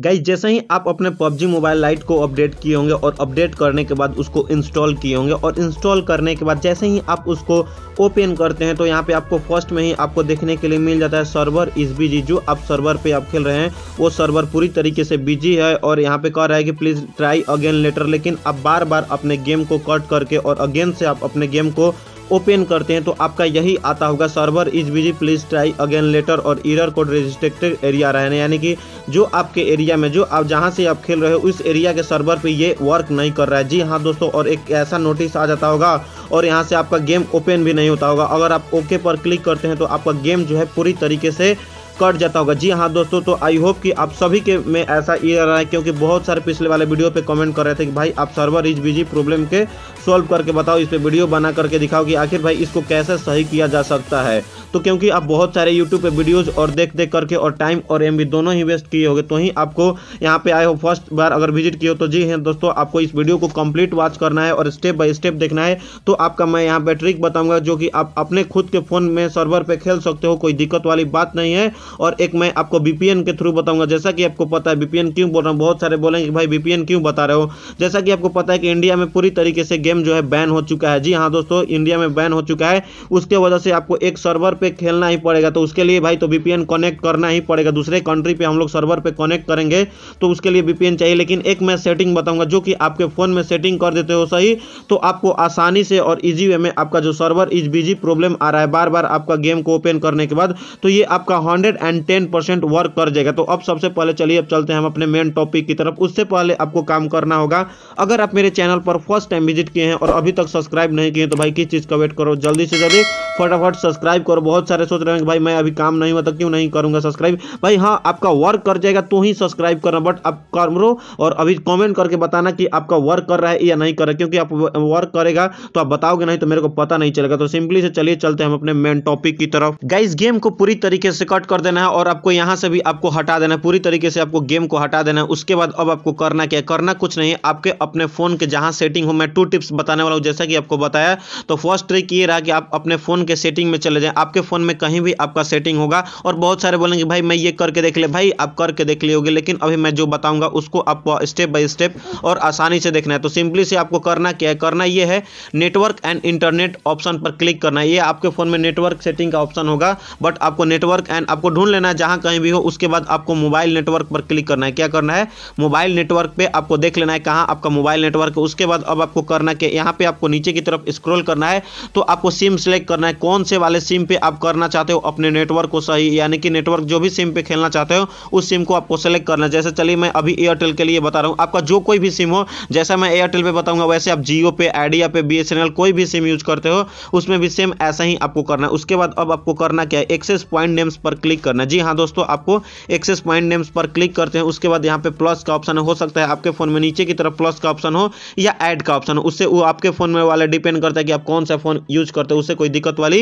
guys जैसे ही आप अपने PUBG मोबाइल लाइट को अपडेट किए होंगे और अपडेट करने के बाद उसको इंस्टॉल किए होंगे और इंस्टॉल करने के बाद जैसे ही आप उसको ओपन करते हैं तो यहाँ पे आपको फर्स्ट में ही आपको देखने के लिए मिल जाता है सर्वर इस बिजी जो आप सर्वर पे आप खेल रहे हैं वो सर्वर पूरी तरीके से बिजी है और यहाँ पर कह रहा है कि प्लीज़ ट्राई अगेन लेटर लेकिन आप बार बार अपने गेम को कट करके और अगेन से आप अपने गेम को ओपन करते हैं तो आपका यही आता होगा server is busy please try again later और इरर कोड रजिस्ट्रेक्टेड एरिया रहने यानी कि जो आपके एरिया में जो आप जहाँ से आप खेल रहे हो उस एरिया के सर्वर पे ये वर्क नहीं कर रहा है जी हाँ दोस्तों और एक ऐसा नोटिस आ जाता होगा और यहाँ से आपका गेम ओपन भी नहीं होता होगा अगर आप ओके पर क्लिक करते हैं तो आपका गेम जो है पूरी तरीके से कट जाता होगा जी हाँ दोस्तों तो आई होप कि आप सभी के में ऐसा ये रहा है क्योंकि बहुत सारे पिछले वाले वीडियो पे कमेंट कर रहे थे कि भाई आप सर्वर इज बिजी प्रॉब्लम के सॉल्व करके बताओ इस पर वीडियो बना करके दिखाओ कि आखिर भाई इसको कैसे सही किया जा सकता है तो क्योंकि आप बहुत सारे यूट्यूब पे वीडियोज़ और देख देख करके और टाइम और एम दोनों ही वेस्ट किए होगे तो ही आपको यहाँ पे आए हो फर्स्ट बार अगर विजिट किए हो तो जी हाँ दोस्तों आपको इस वीडियो को कंप्लीट वॉच करना है और स्टेप बाय स्टेप देखना है तो आपका मैं यहाँ पर ट्रिक बताऊँगा जो कि आप अपने खुद के फ़ोन में सर्वर पर खेल सकते हो कोई दिक्कत वाली बात नहीं है और एक मैं आपको बीपीएन के थ्रू बताऊंगा जैसा कि आपको पता है बीपीएन क्यों बोल रहा हूँ बहुत सारे बोलेंगे भाई बीपीएन क्यों बता रहे हो जैसा कि आपको पता है कि इंडिया में पूरी तरीके से गेम जो है बैन हो चुका है जी हाँ दोस्तों इंडिया में बैन हो चुका है उसके वजह से आपको एक सर्वर पर खेलना ही पड़ेगा तो उसके लिए भाई तो बीपीएन कनेक्ट करना ही पड़ेगा दूसरे कंट्री पर हम लोग सर्वर पर कनेक्ट करेंगे तो उसके लिए बीपीएन चाहिए लेकिन एक मैं सेटिंग बताऊंगा जो कि आपके फ़ोन में सेटिंग कर देते हो सही तो आपको आसानी से और इजी वे में आपका जो सर्वर इज बिजी प्रॉब्लम आ रहा है बार बार आपका गेम को ओपन करने के बाद तो ये आपका एंड टेन परसेंट वर्क कर जाएगा तो अब सबसे पहले चलिए अब चलते हैं हम अपने मेन टॉपिक की तरफ उससे पहले आपको काम करना होगा अगर आप मेरे चैनल पर फर्स्ट टाइम विजिट किए हैं और अभी तक सब्सक्राइब नहीं किए तो भाई किस चीज़ का वेट करो जल्दी से जल्दी फटाफट सब्सक्राइब करो बहुत सारे सोच रहे हैं कि भाई मैं अभी काम नहीं हुआ तो क्यों नहीं करूँगा सब्सक्राइब भाई हाँ आपका वर्क कर जाएगा तो ही सब्सक्राइब करना बट आप करो और अभी कमेंट करके बताना कि आपका वर्क कर रहा है या नहीं कर रहा क्योंकि आप वर्क करेगा तो आप बताओगे नहीं तो मेरे को पता नहीं चलेगा तो सिंपली से चलिए चलते हम अपने मेन टॉपिक की तरफ गाइस गेम को पूरी तरीके से कट कर देना है और आपको यहाँ से भी आपको हटा देना है पूरी तरीके से आपको गेम को हटा देना है उसके बाद अब आपको करना क्या है करना कुछ नहीं आपके अपने फ़ोन के जहाँ सेटिंग हो मैं टू टिप्स बताने वाला हूँ जैसा कि आपको बताया तो फर्स्ट ट्रिक ये रहा कि आप अपने फ़ोन के सेटिंग में चले जाएँ आपके फ़ोन में कहीं भी आपका सेटिंग होगा और बहुत सारे बोलेंगे भाई मैं ये करके देख ले भाई आप करके देख लिए होगे लेकिन अभी मैं जो बताऊँगा उसको आपको स्टेप बाई स्टेप और आसानी से देखना है तो सिंपली से आपको करना क्या है करना ये है नेटवर्क एंड इंटरनेट ऑप्शन पर क्लिक करना है ये आपके फ़ोन में नेटवर्क सेटिंग का ऑप्शन होगा बट आपको नेटवर्क एंड आपको आपको ढूंढ लेना है जहां कहीं भी हो उसके बाद आपको मोबाइल नेटवर्क पर क्लिक करना है क्या करना है मोबाइल नेटवर्क पे आपको देख लेना है कहां आपका मोबाइल नेटवर्क है उसके बाद अब आपको करना कि यहां पे आपको नीचे की तरफ स्क्रॉल करना है तो आपको सिम सेलेक्ट करना है कौन से वाले सिम पे आप करना चाहते हो अपने नेटवर्क को सही यानी कि नेटवर्क जो भी सिम पे खेलना चाहते हो उस सिम को आपको सेलेक्ट करना है जैसे चलिए मैं अभी एयरटेल के लिए बता रहा हूँ आपका जो कोई भी सिम हो जैसा मैं एयरटेल पर बताऊंगा वैसे आप जियो पे आइडिया पे बी कोई भी सिम यूज करते हो उसमें भी सेम ऐसा ही आपको करना है उसके बाद अब आपको करना क्या है एक्सेस पॉइंट नेम्स पर क्लिक क्लिक करना है जी हाँ दोस्तों आपको एक्सेस पॉइंट नेम्स पर क्लिक करते हैं उसके बाद यहाँ पे प्लस का ऑप्शन हो सकता है आपके फोन में नीचे की तरफ प्लस का ऑप्शन हो या ऐड का ऑप्शन हो उससे वो आपके फोन में वाले डिपेंड करता है कि आप कौन सा फोन यूज करते हो उससे कोई दिक्कत वाली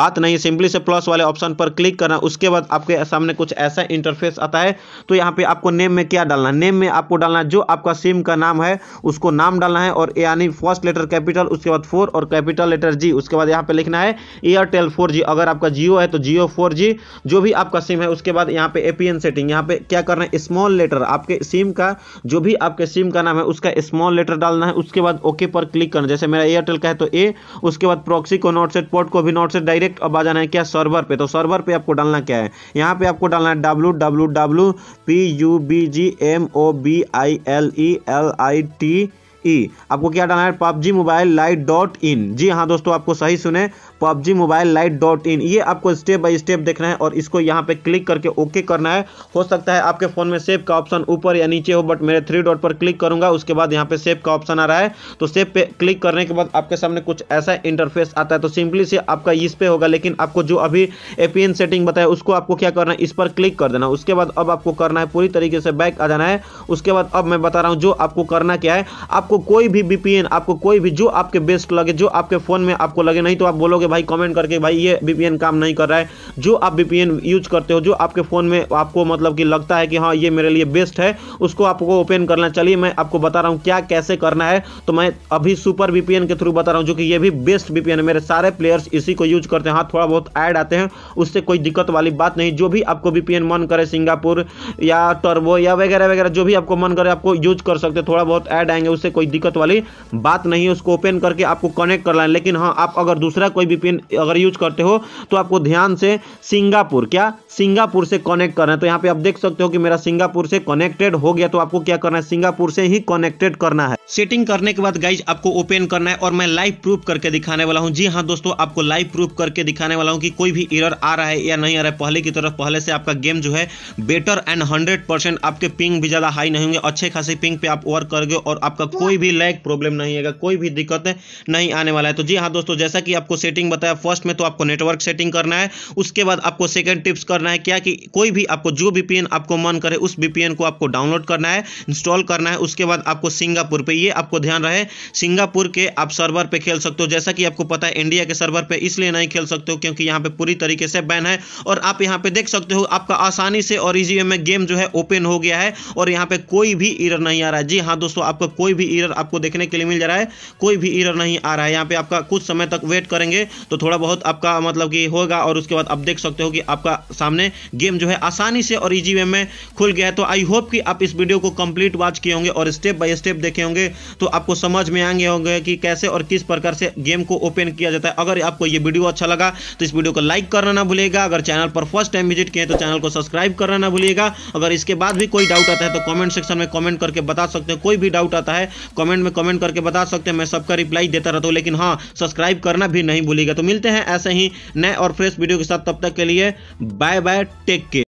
बात नहीं है सिंपली से प्लस वाले ऑप्शन पर क्लिक करना उसके बाद आपके सामने कुछ ऐसा इंटरफेस आता है तो यहाँ पे आपको नेम में क्या डालना नेम में आपको डालना जो आपका सिम का नाम है उसको नाम डालना है और यानी फर्स्ट लेटर कैपिटल उसके बाद फोर और कैपिटल लेटर जी उसके बाद यहाँ पे लिखना है एयरटेल फोर अगर आपका जियो है तो जियो फोर जो भी भी आपका सिम है उसके बाद यहाँ पे एपीएन सेटिंग यहाँ पे क्या करना है स्मॉल लेटर आपके सिम का जो भी आपके सिम का नाम है उसका स्मॉल लेटर डालना है उसके बाद ओके पर क्लिक करना जैसे मेरा एयरटेल का है तो ए उसके बाद प्रॉक्सी को नोट सेट पोर्ट को भी नोट सेट डायरेक्ट अब आ जाना है क्या सर्वर पर तो सर्वर पर आपको डालना क्या है यहाँ पर आपको डालना है W W W P U B G M O B I L E L I T E आपको क्या डालना है PUBG mobile lite dot in जी हाँ दोस्तों आपको सही सुने PUBG mobile lite dot in ये आपको स्टेप बाय स्टेप देखना है और इसको यहाँ पे क्लिक करके ओके करना है हो सकता है आपके फ़ोन में सेव का ऑप्शन ऊपर या नीचे हो बट मेरे थ्री डॉट पर क्लिक करूंगा उसके बाद यहाँ पे सेव का ऑप्शन आ रहा है तो सेव पे क्लिक करने के बाद आपके सामने कुछ ऐसा इंटरफेस आता है तो सिंपली से आपका इस पर होगा लेकिन आपको जो अभी एपीएन सेटिंग बताया उसको आपको क्या करना है इस पर क्लिक कर देना उसके बाद अब आपको करना है पूरी तरीके से बैक आ जाना है उसके बाद अब मैं बता रहा हूँ जो आपको करना क्या है आपको कोई भी बीपीएन आपको कोई भी जो आपके बेस्ट लगे जो आपके फ़ोन में आपको लगे नहीं तो आप बोलोगे भाई कमेंट करके भाई ये वीपीएन काम नहीं कर रहा है जो आप वीपीएन यूज करते हो जो आपके फ़ोन में आपको मतलब कि लगता है कि हाँ ये मेरे लिए बेस्ट है उसको आपको ओपन करना चलिए मैं आपको बता रहा हूँ क्या कैसे करना है तो मैं अभी सुपर वीपीएन के थ्रू बता रहा हूँ जो कि ये भी बेस्ट वीपीएन है मेरे सारे प्लेयर्स इसी को यूज करते हैं हाँ थोड़ा बहुत ऐड आते हैं उससे कोई दिक्कत वाली बात नहीं जो भी आपको वीपीएन मन करे सिंगापुर या टर्बो या वगैरह वगैरह जो भी आपको मन करे आपको यूज कर सकते थोड़ा बहुत ऐड आएंगे उससे कोई दिक्कत वाली बात नहीं है उसको ओपन करके आपको कनेक्ट कर है लेकिन हाँ आप अगर दूसरा कोई पेन अगर यूज करते हो तो आपको ध्यान से सिंगापुर क्या सिंगापुर से कनेक्ट करना है तो यहाँ पे आप देख सकते हो कि मेरा सिंगापुर से कनेक्टेड हो गया तो आपको क्या करना है सिंगापुर से ही कनेक्टेड करना है सेटिंग करने के बाद गाइज आपको ओपन करना है और मैं लाइव प्रूफ करके दिखाने वाला हूँ जी हाँ दोस्तों आपको लाइव प्रूफ करके दिखाने वाला हूँ कि कोई भी इरर आ रहा है या नहीं आ रहा है पहले की तरफ पहले से आपका गेम जो है बेटर एंड हंड्रेड आपके पिंग भी ज़्यादा हाई नहीं होंगे अच्छे खासे पिंग पे आप वर्क करोगे और आपका कोई भी लैग प्रॉब्लम नहीं आएगा कोई भी दिक्कत नहीं आने वाला है तो जी हाँ दोस्तों जैसा कि आपको सेटिंग सेटिंग बताया फर्स्ट में तो आपको नेटवर्क सेटिंग करना है उसके बाद आपको सेकेंड टिप्स करना है क्या कि कोई भी आपको जो वीपीएन आपको मन करे उस वीपीएन को आपको डाउनलोड करना है इंस्टॉल करना है उसके बाद आपको सिंगापुर पर ये आपको ध्यान रहे सिंगापुर के आप सर्वर पर खेल सकते हो जैसा कि आपको पता है इंडिया के सर्वर पर इसलिए नहीं खेल सकते हो क्योंकि यहाँ पर पूरी तरीके से बैन है और आप यहाँ पर देख सकते हो आपका आसानी से और इजी में गेम जो है ओपन हो गया है और यहाँ पर कोई भी ईरर नहीं आ रहा है जी हाँ दोस्तों आपको कोई भी ईरर आपको देखने के लिए मिल जा रहा है कोई भी ईरर नहीं आ रहा है यहाँ पे आपका कुछ समय तक वेट करेंगे तो थोड़ा बहुत आपका मतलब कि होगा और उसके बाद आप देख सकते हो कि आपका सामने गेम जो है आसानी से और इजी वे में खुल गया है तो आई होप कि आप इस वीडियो को कंप्लीट वॉच किए होंगे और स्टेप बाय स्टेप देखे होंगे तो आपको समझ में आएंगे होंगे कि कैसे और किस प्रकार से गेम को ओपन किया जाता है अगर आपको ये वीडियो अच्छा लगा तो इस वीडियो को लाइक करना ना भूलेगा अगर चैनल पर फर्स्ट टाइम विजिट किए तो चैनल को सब्सक्राइब करना ना भूलिएगा अगर इसके बाद भी कोई डाउट आता है तो कॉमेंट सेक्शन में कॉमेंट करके बता सकते हैं कोई भी डाउट आता है कॉमेंट में कॉमेंट करके बता सकते हैं मैं सबका रिप्लाई देता रहता हूँ लेकिन हाँ सब्सक्राइब करना भी नहीं भूलेगा कीजिएगा तो मिलते हैं ऐसे ही नए और फ्रेश वीडियो के साथ तब तक के लिए बाय बाय टेक केयर